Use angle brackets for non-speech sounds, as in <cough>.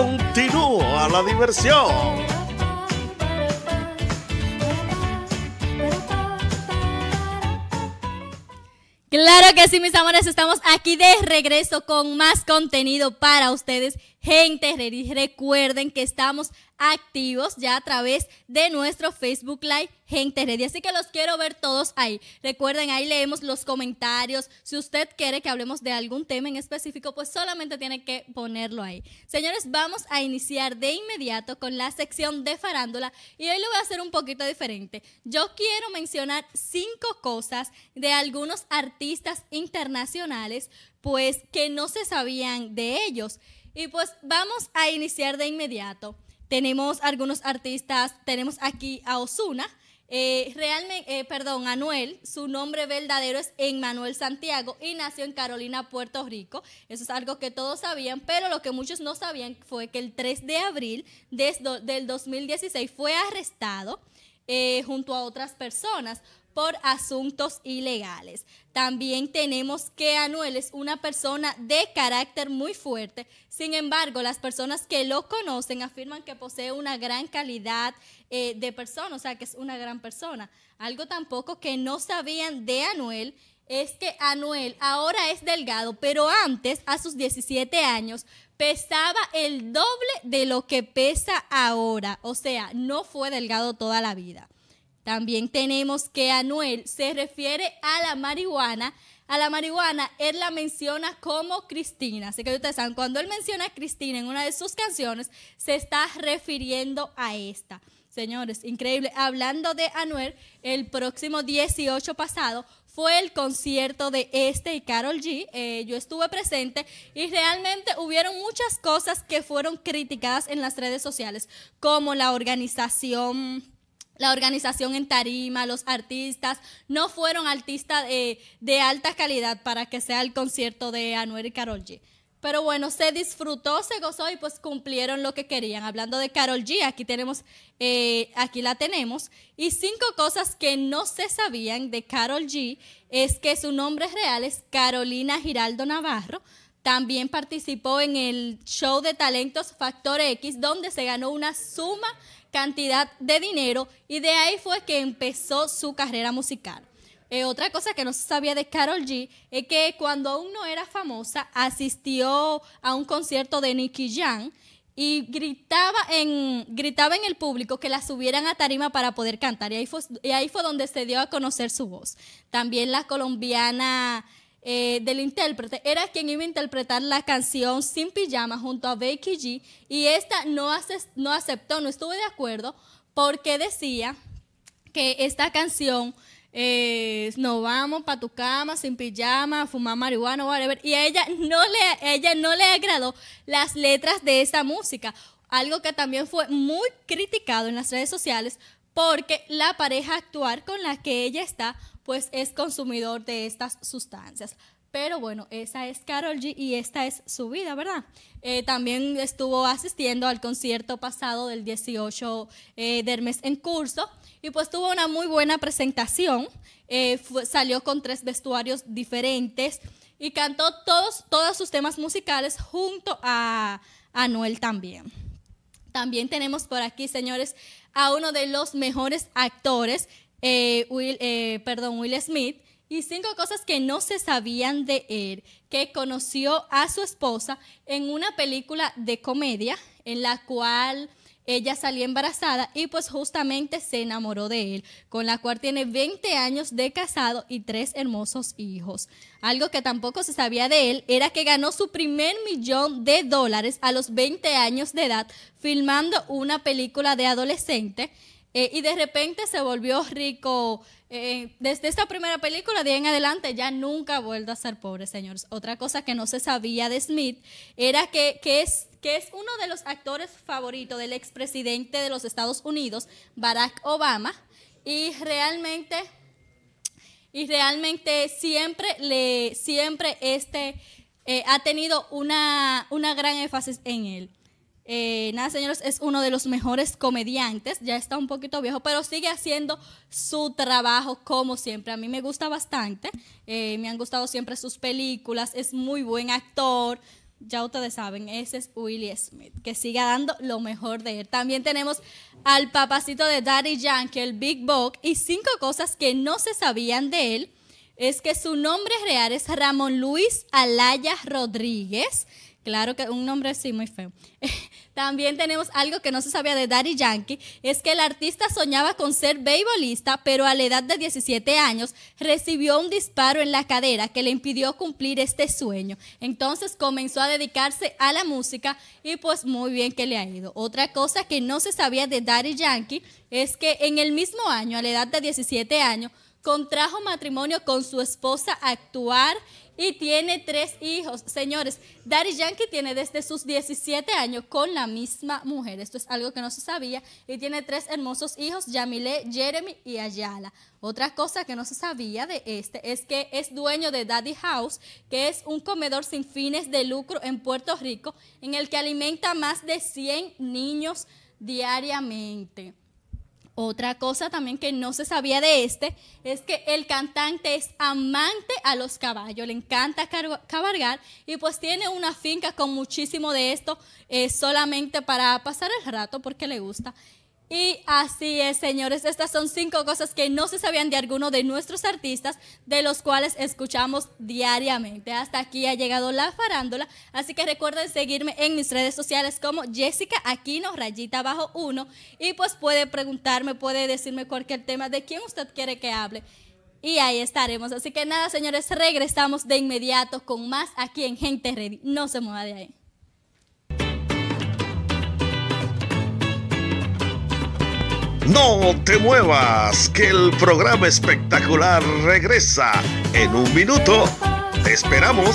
a la diversión. Claro que sí, mis amores, estamos aquí de regreso con más contenido para ustedes Gente, recuerden que estamos activos ya a través de nuestro Facebook Live Gente Ready. Así que los quiero ver todos ahí. Recuerden, ahí leemos los comentarios. Si usted quiere que hablemos de algún tema en específico, pues solamente tiene que ponerlo ahí. Señores, vamos a iniciar de inmediato con la sección de farándula y hoy lo voy a hacer un poquito diferente. Yo quiero mencionar cinco cosas de algunos artistas internacionales, pues que no se sabían de ellos. Y pues vamos a iniciar de inmediato. Tenemos algunos artistas, tenemos aquí a Osuna. Eh, realmente, eh, perdón, Anuel, su nombre verdadero es Emmanuel Santiago y nació en Carolina, Puerto Rico. Eso es algo que todos sabían, pero lo que muchos no sabían fue que el 3 de abril del 2016 fue arrestado eh, junto a otras personas por asuntos ilegales. También tenemos que Anuel es una persona de carácter muy fuerte. Sin embargo, las personas que lo conocen afirman que posee una gran calidad eh, de persona, o sea, que es una gran persona. Algo tampoco que no sabían de Anuel es que Anuel ahora es delgado, pero antes, a sus 17 años, pesaba el doble de lo que pesa ahora. O sea, no fue delgado toda la vida. También tenemos que Anuel se refiere a la marihuana. A la marihuana él la menciona como Cristina. Así que ustedes saben, cuando él menciona a Cristina en una de sus canciones, se está refiriendo a esta. Señores, increíble. Hablando de Anuel, el próximo 18 pasado fue el concierto de este y Carol G. Eh, yo estuve presente y realmente hubieron muchas cosas que fueron criticadas en las redes sociales, como la organización la organización en tarima, los artistas, no fueron artistas eh, de alta calidad para que sea el concierto de Anuel y Carol G. Pero bueno, se disfrutó, se gozó y pues cumplieron lo que querían. Hablando de Carol G, aquí tenemos, eh, aquí la tenemos. Y cinco cosas que no se sabían de Carol G es que su nombre real es Carolina Giraldo Navarro. También participó en el show de talentos Factor X, donde se ganó una suma cantidad de dinero y de ahí fue que empezó su carrera musical. Eh, otra cosa que no se sabía de Carol G es que cuando aún no era famosa asistió a un concierto de Nicky Jam y gritaba en, gritaba en el público que la subieran a tarima para poder cantar y ahí y ahí fue donde se dio a conocer su voz. También la colombiana... Eh, del intérprete era quien iba a interpretar la canción Sin Pijama junto a Becky G y esta no, no aceptó, no estuvo de acuerdo porque decía que esta canción es eh, no vamos para tu cama sin pijama, fumar marihuana, whatever. Y a ella no le, ella no le agradó las letras de esta música. Algo que también fue muy criticado en las redes sociales porque la pareja actuar con la que ella está pues es consumidor de estas sustancias. Pero bueno, esa es Carol G y esta es su vida, ¿verdad? Eh, también estuvo asistiendo al concierto pasado del 18 eh, de mes en curso y pues tuvo una muy buena presentación. Eh, salió con tres vestuarios diferentes y cantó todos, todos sus temas musicales junto a, Anuel también. También tenemos por aquí, señores, a uno de los mejores actores eh, eh, perdón, Will Smith, y cinco cosas que no se sabían de él, que conoció a su esposa en una película de comedia en la cual ella salía embarazada y pues justamente se enamoró de él, con la cual tiene 20 años de casado y tres hermosos hijos. Algo que tampoco se sabía de él era que ganó su primer millón de dólares a los 20 años de edad filmando una película de adolescente eh, y de repente se volvió rico. Eh, desde esta primera película de ahí en adelante ya nunca ha vuelto a ser pobre, señores. Otra cosa que no se sabía de Smith era que, que es, que es uno de los actores favoritos del expresidente de los Estados Unidos, Barack Obama, y realmente y realmente siempre le siempre este eh, ha tenido una, una gran énfasis en él. Eh, nada, señores, es uno de los mejores comediantes. Ya está un poquito viejo, pero sigue haciendo su trabajo como siempre. A mí me gusta bastante. Eh, me han gustado siempre sus películas. Es muy buen actor. Ya ustedes saben, ese es Willie Smith. Que siga dando lo mejor de él. También tenemos al papacito de Daddy Yankee, el Big Bog. Y cinco cosas que no se sabían de él. Es que su nombre real es Ramón Luis Alaya Rodríguez Claro que un nombre así muy feo. <laughs> También tenemos algo que no se sabía de Daddy Yankee, es que el artista soñaba con ser beibolista, pero a la edad de 17 años recibió un disparo en la cadera que le impidió cumplir este sueño. Entonces comenzó a dedicarse a la música y pues muy bien que le ha ido. Otra cosa que no se sabía de Daddy Yankee es que en el mismo año, a la edad de 17 años, contrajo matrimonio con su esposa actuar y tiene tres hijos. Señores, Daddy Yankee tiene desde sus 17 años con la misma mujer. Esto es algo que no se sabía. Y tiene tres hermosos hijos, Yamile, Jeremy y Ayala. Otra cosa que no se sabía de este es que es dueño de Daddy House, que es un comedor sin fines de lucro en Puerto Rico, en el que alimenta más de 100 niños diariamente. Otra cosa también que no se sabía de este es que el cantante es amante a los caballos, le encanta cabalgar y pues tiene una finca con muchísimo de esto eh, solamente para pasar el rato porque le gusta. Y así es, señores, estas son cinco cosas que no se sabían de alguno de nuestros artistas, de los cuales escuchamos diariamente. Hasta aquí ha llegado la farándula, así que recuerden seguirme en mis redes sociales como Jessica Aquino, rayita bajo uno, y pues puede preguntarme, puede decirme cualquier tema de quién usted quiere que hable. Y ahí estaremos. Así que nada, señores, regresamos de inmediato con más aquí en Gente Ready. No se mueva de ahí. No te muevas, que el programa espectacular regresa en un minuto. Te esperamos.